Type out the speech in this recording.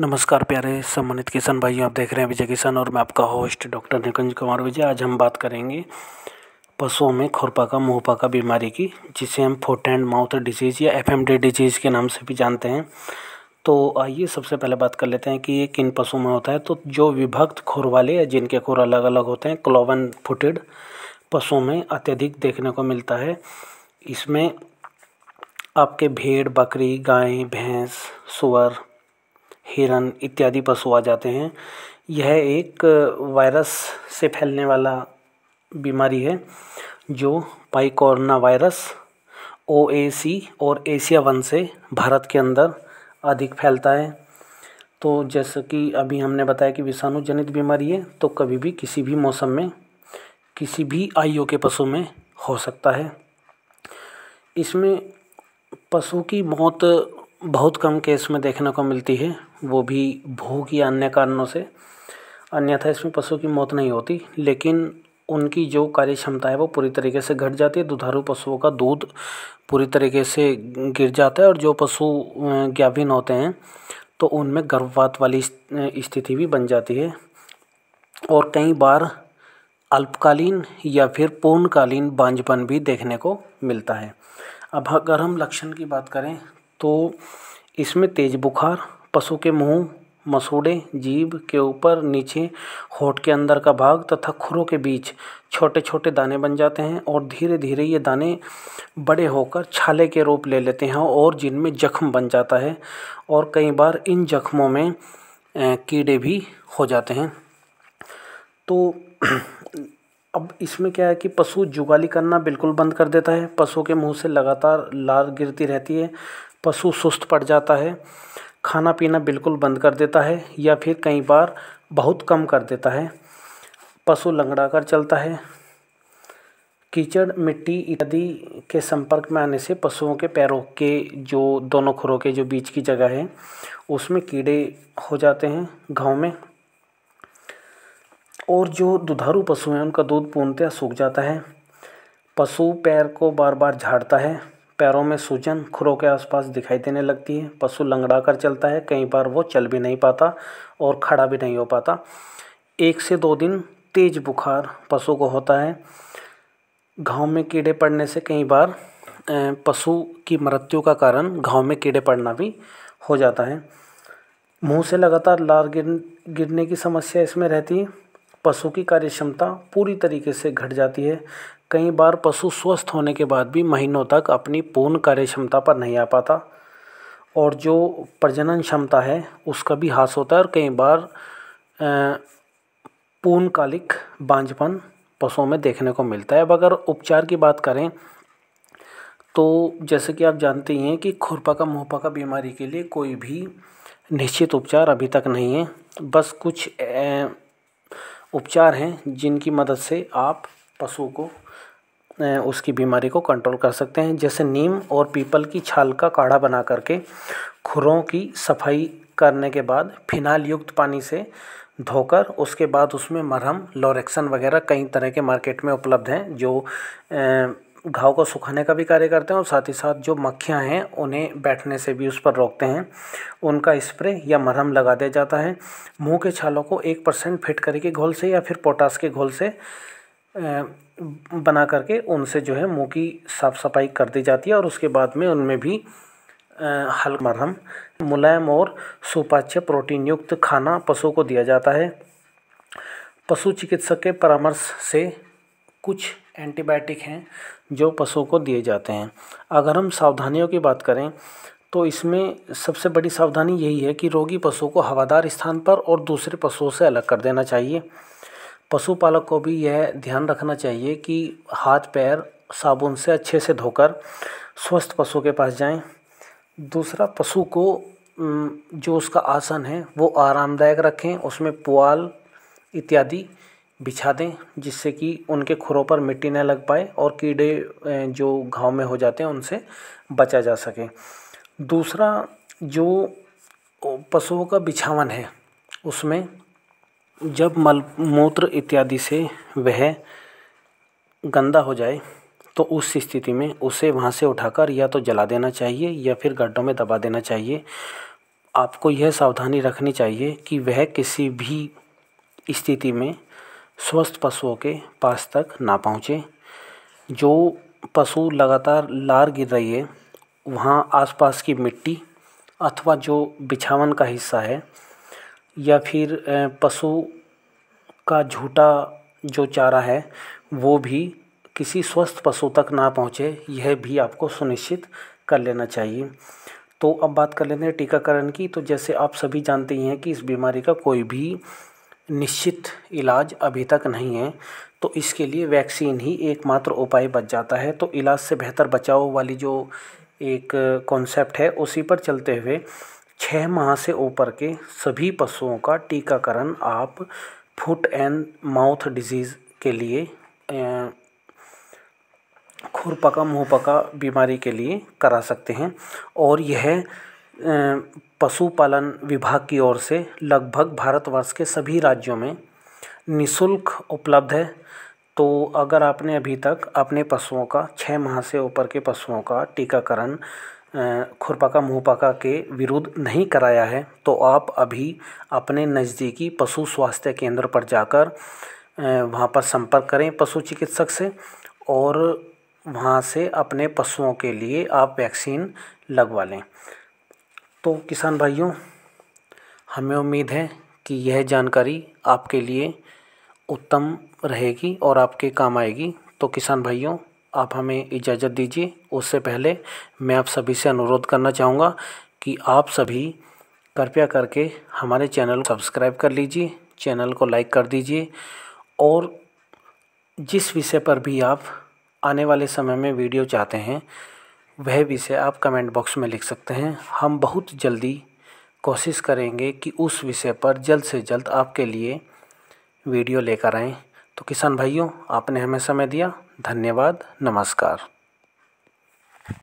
नमस्कार प्यारे सम्मानित किसान भाइयों आप देख रहे हैं विजय किसान और मैं आपका होस्ट डॉक्टर निकुंज कुमार विजय आज हम बात करेंगे पशुओं में खुरपाका का बीमारी की जिसे हम फोट एंड माउथ डिजीज़ या एफ डिजीज़ के नाम से भी जानते हैं तो आइए सबसे पहले बात कर लेते हैं कि ये किन पशुओं में होता है तो जो विभक्त खुर वाले या जिनके खुर अलग अलग होते हैं क्लोवन फुटेड पशुओं में अत्यधिक देखने को मिलता है इसमें आपके भेड़ बकरी गाय भैंस सुअर हिरण इत्यादि पशु आ जाते हैं यह एक वायरस से फैलने वाला बीमारी है जो पाइकोरना वायरस ओ ए सी और एशिया वन से भारत के अंदर अधिक फैलता है तो जैसे कि अभी हमने बताया कि विषाणु जनित बीमारी है तो कभी भी किसी भी मौसम में किसी भी आयु के पशु में हो सकता है इसमें पशु की मौत बहुत कम केस में देखने को मिलती है वो भी भूख या अन्य कारणों से अन्यथा इसमें पशु की मौत नहीं होती लेकिन उनकी जो कार्य क्षमता है वो पूरी तरीके से घट जाती है दुधारू पशुओं का दूध पूरी तरीके से गिर जाता है और जो पशु गाभिन होते हैं तो उनमें गर्भपात वाली स्थिति भी बन जाती है और कई बार अल्पकालीन या फिर पूर्णकालीन बांझपन भी देखने को मिलता है अब अगर हम लक्षण की बात करें तो इसमें तेज़ बुखार पशु के मुँह मसूड़े जीभ के ऊपर नीचे होठ के अंदर का भाग तथा खुरों के बीच छोटे छोटे दाने बन जाते हैं और धीरे धीरे ये दाने बड़े होकर छाले के रूप ले लेते हैं और जिनमें ज़ख्म बन जाता है और कई बार इन ज़ख्मों में कीड़े भी हो जाते हैं तो अब इसमें क्या है कि पशु जुगाली करना बिल्कुल बंद कर देता है पशु के मुंह से लगातार लार गिरती रहती है पशु सुस्त पड़ जाता है खाना पीना बिल्कुल बंद कर देता है या फिर कई बार बहुत कम कर देता है पशु लंगड़ा कर चलता है कीचड़ मिट्टी इत्यादि के संपर्क में आने से पशुओं के पैरों के जो दोनों खुरों के जो बीच की जगह है उसमें कीड़े हो जाते हैं घाव में और जो दुधारू पशु हैं उनका दूध पूर्णतः सूख जाता है पशु पैर को बार बार झाड़ता है पैरों में सूजन खुरों के आसपास दिखाई देने लगती है पशु लंगड़ा कर चलता है कई बार वो चल भी नहीं पाता और खड़ा भी नहीं हो पाता एक से दो दिन तेज बुखार पशु को होता है घाव में कीड़े पड़ने से कई बार पशु की मृत्यु का कारण घाव में कीड़े पड़ना भी हो जाता है मुंह से लगातार लार गिर गिरने की समस्या इसमें रहती है पशु की कार्यक्षमता पूरी तरीके से घट जाती है कई बार पशु स्वस्थ होने के बाद भी महीनों तक अपनी पूर्ण कार्य क्षमता पर नहीं आ पाता और जो प्रजनन क्षमता है उसका भी हास होता है और कई बार पूर्णकालिक बांझपन पशुओं में देखने को मिलता है अब अगर उपचार की बात करें तो जैसे कि आप जानते ही हैं कि खुरपका का बीमारी के लिए कोई भी निश्चित उपचार अभी तक नहीं है बस कुछ उपचार हैं जिनकी मदद से आप पशु को उसकी बीमारी को कंट्रोल कर सकते हैं जैसे नीम और पीपल की छाल का काढ़ा बना करके खुरों की सफाई करने के बाद फिनाइल युक्त पानी से धोकर उसके बाद उसमें मरहम लोरेक्सन वगैरह कई तरह के मार्केट में उपलब्ध हैं जो घाव को सुखाने का भी कार्य करते हैं और साथ ही साथ जो मक्खियां हैं उन्हें बैठने से भी उस पर रोकते हैं उनका स्प्रे या मरहम लगा दिया जाता है मुंह के छालों को एक परसेंट फिट करके घोल से या फिर पोटास के घोल से बना करके उनसे जो है मुँह की साफ़ सफाई कर दी जाती है और उसके बाद में उनमें भी हल मरहम मुलायम और सुपाच्य प्रोटीन युक्त खाना पशु को दिया जाता है पशु चिकित्सक के परामर्श से कुछ एंटीबायोटिक हैं जो पशुओं को दिए जाते हैं अगर हम सावधानियों की बात करें तो इसमें सबसे बड़ी सावधानी यही है कि रोगी पशुओं को हवादार स्थान पर और दूसरे पशुओं से अलग कर देना चाहिए पशुपालक को भी यह ध्यान रखना चाहिए कि हाथ पैर साबुन से अच्छे से धोकर स्वस्थ पशु के पास जाएं दूसरा पशु को जो उसका आसन है वो आरामदायक रखें उसमें पुआल इत्यादि बिछा दें जिससे कि उनके खुरों पर मिट्टी न लग पाए और कीड़े जो घाव में हो जाते हैं उनसे बचा जा सके दूसरा जो पशुओं का बिछावन है उसमें जब मल मूत्र इत्यादि से वह गंदा हो जाए तो उस स्थिति में उसे वहाँ से उठाकर या तो जला देना चाहिए या फिर गड्ढों में दबा देना चाहिए आपको यह सावधानी रखनी चाहिए कि वह किसी भी स्थिति में स्वस्थ पशुओं के पास तक ना पहुँचे जो पशु लगातार लार गिर रही है वहाँ आसपास की मिट्टी अथवा जो बिछावन का हिस्सा है या फिर पशु का झूठा जो चारा है वो भी किसी स्वस्थ पशु तक ना पहुँचे यह भी आपको सुनिश्चित कर लेना चाहिए तो अब बात कर लेते हैं टीकाकरण की तो जैसे आप सभी जानते ही हैं कि इस बीमारी का कोई भी निश्चित इलाज अभी तक नहीं है तो इसके लिए वैक्सीन ही एकमात्र उपाय बच जाता है तो इलाज से बेहतर बचाव वाली जो एक कॉन्सेप्ट है उसी पर चलते हुए छः माह से ऊपर के सभी पशुओं का टीकाकरण आप फुट एंड माउथ डिज़ीज़ के लिए खुरपका मुँहपका बीमारी के लिए करा सकते हैं और यह पशुपालन विभाग की ओर से लगभग भारतवर्ष के सभी राज्यों में निशुल्क उपलब्ध है तो अगर आपने अभी तक अपने पशुओं का छः माह से ऊपर के पशुओं का टीकाकरण खुरपका मुहपका के विरुद्ध नहीं कराया है तो आप अभी अपने नज़दीकी पशु स्वास्थ्य केंद्र पर जाकर वहाँ पर संपर्क करें पशु चिकित्सक से और वहाँ से अपने पशुओं के लिए आप वैक्सीन लगवा लें तो किसान भाइयों हमें उम्मीद है कि यह जानकारी आपके लिए उत्तम रहेगी और आपके काम आएगी तो किसान भाइयों आप हमें इजाज़त दीजिए उससे पहले मैं आप सभी से अनुरोध करना चाहूँगा कि आप सभी कृपया करके हमारे चैनल को सब्सक्राइब कर लीजिए चैनल को लाइक कर दीजिए और जिस विषय पर भी आप आने वाले समय में वीडियो चाहते हैं वह विषय आप कमेंट बॉक्स में लिख सकते हैं हम बहुत जल्दी कोशिश करेंगे कि उस विषय पर जल्द से जल्द आपके लिए वीडियो लेकर आएँ तो किसान भाइयों आपने हमें समय दिया धन्यवाद नमस्कार